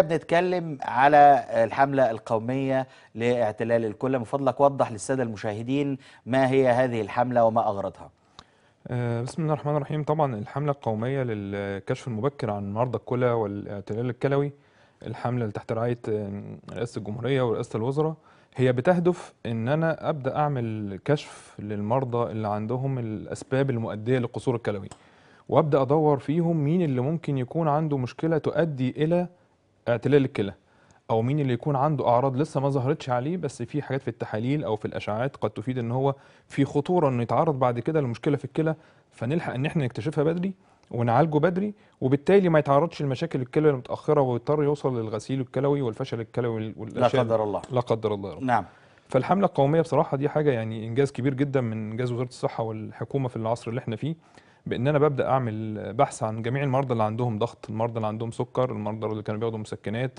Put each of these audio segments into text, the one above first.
بنتكلم على الحملة القومية لاعتلال الكل من فضلك وضح للسادة المشاهدين ما هي هذه الحملة وما أغرضها آه، بسم الله الرحمن الرحيم طبعا الحملة القومية للكشف المبكر عن مرضى الكلى والاعتلال الكلوي الحملة اللي تحت رعاية آه، رئاسة الجمهورية ورئاسة الوزراء هي بتهدف ان انا ابدا اعمل كشف للمرضى اللي عندهم الاسباب المؤديه للقصور الكلوي وابدا ادور فيهم مين اللي ممكن يكون عنده مشكله تؤدي الى اعتلال الكلى او مين اللي يكون عنده اعراض لسه ما ظهرتش عليه بس في حاجات في التحاليل او في الاشعاعات قد تفيد ان هو في خطوره انه يتعرض بعد كده لمشكله في الكلى فنلحق ان احنا نكتشفها بدري ونعالجه بدري وبالتالي ما يتعرضش لمشاكل الكلى المتاخره ويضطر يوصل للغسيل الكلوي والفشل الكلوي والاشياء لا قدر الله لا قدر الله رب. نعم فالحمله القوميه بصراحه دي حاجه يعني انجاز كبير جدا من انجاز وزاره الصحه والحكومه في العصر اللي احنا فيه بان انا ببدا اعمل بحث عن جميع المرضى اللي عندهم ضغط المرضى اللي عندهم سكر المرضى اللي كانوا بياخدوا مسكنات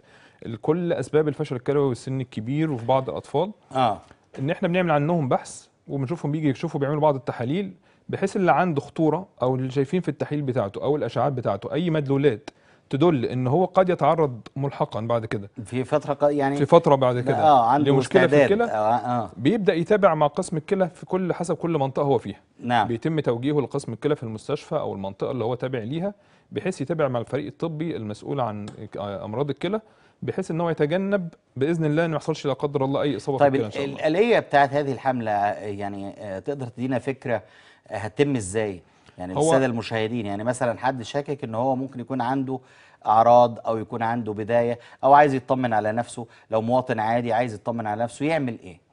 كل اسباب الفشل الكلوي والسن الكبير وفي بعض الاطفال اه ان احنا بنعمل عنهم بحث وبنشوفهم بيجي يكشفوا بيعملوا بعض التحاليل بحيث اللي عنده خطوره او اللي شايفين في التحليل بتاعته او الاشعاعات بتاعته اي مدلولات تدل ان هو قد يتعرض ملحقا بعد كده في فتره يعني في فتره بعد كده اه عنده مشكله في الكلى آه،, آه بيبدا يتابع مع قسم الكلى في كل حسب كل منطقه هو فيها نعم بيتم توجيهه لقسم الكلى في المستشفى او المنطقه اللي هو تابع ليها بحيث يتابع مع الفريق الطبي المسؤول عن آه، امراض الكلى بحيث ان هو يتجنب باذن الله ان ما يحصلش لا قدر الله اي اصابه طيب في الكلى طيب الاليه بتاعت هذه الحمله يعني آه، تقدر تدينا فكره هتتم ازاي؟ يعني للساده المشاهدين يعني مثلا حد شاكك ان هو ممكن يكون عنده اعراض او يكون عنده بدايه او عايز يطمن على نفسه لو مواطن عادي عايز يطمن على نفسه يعمل ايه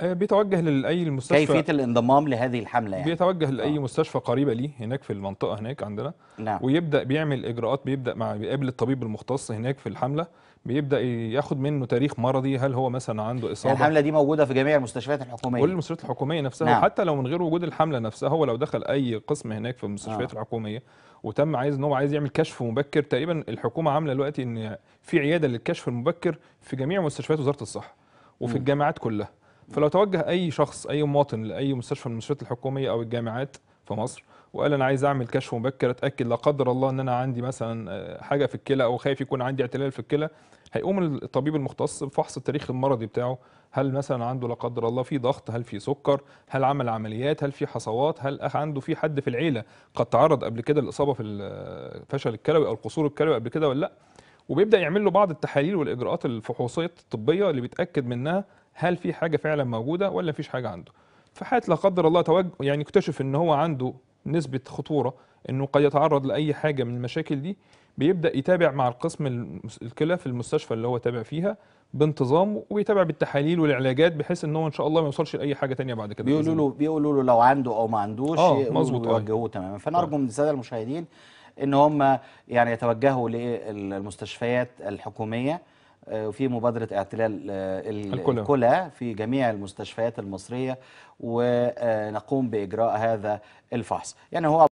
آه، بيتوجه لاي مستشفى كيفيه الانضمام لهذه الحمله يعني بيتوجه لاي آه. مستشفى قريبه ليه هناك في المنطقه هناك عندنا نعم. ويبدا بيعمل اجراءات بيبدا مع بيقابل الطبيب المختص هناك في الحمله بيبدا ياخد منه تاريخ مرضي هل هو مثلا عنده اصابه يعني الحمله دي موجوده في جميع المستشفيات الحكوميه كل المستشفيات الحكوميه نفسها نعم. حتى لو من غير وجود الحمله نفسها هو لو دخل اي قسم هناك في المستشفيات آه. الحكوميه وتم عايز ان هو عايز يعمل كشف مبكر تقريبا الحكومه عامله دلوقتي ان في عياده للكشف المبكر في جميع مستشفيات وزاره الصحه وفي م. الجامعات كلها فلو توجه اي شخص اي مواطن لاي مستشفى من المستشفيات الحكوميه او الجامعات في مصر وقال انا عايز اعمل كشف مبكر اتاكد لا قدر الله ان انا عندي مثلا آه، حاجه في الكلى او خايف يكون عندي اعتلال في الكلى هيقوم الطبيب المختص بفحص التاريخ المرضي بتاعه هل مثلا عنده لا قدر الله في ضغط هل في سكر هل عمل عمليات هل في حصوات هل عنده في حد في العيله قد تعرض قبل كده للاصابه في الفشل آه، الكلوي او القصور الكلوي قبل كده ولا لا وبيبدا يعمل له بعض التحاليل والاجراءات الفحوصيه الطبيه اللي بيتاكد منها هل في حاجه فعلا موجوده ولا مفيش حاجه عنده في حاله لا قدر الله توج يعني اكتشف ان هو عنده نسبه خطوره انه قد يتعرض لاي حاجه من المشاكل دي بيبدا يتابع مع القسم الكلى في المستشفى اللي هو تابع فيها بانتظام ويتابع بالتحاليل والعلاجات بحيث ان هو ان شاء الله ما يوصلش لاي حاجه تانية بعد كده بيقولوا له بيقولوا له لو عنده او ما عندوش اه مظبوط آه. يوجهوه تماما فانا آه. ارجو من الساده المشاهدين ان هم يعني يتوجهوا للمستشفيات الحكوميه آه، وفي مبادرة اعتلال آه، الكلى في جميع المستشفيات المصرية ونقوم بإجراء هذا الفحص يعني هو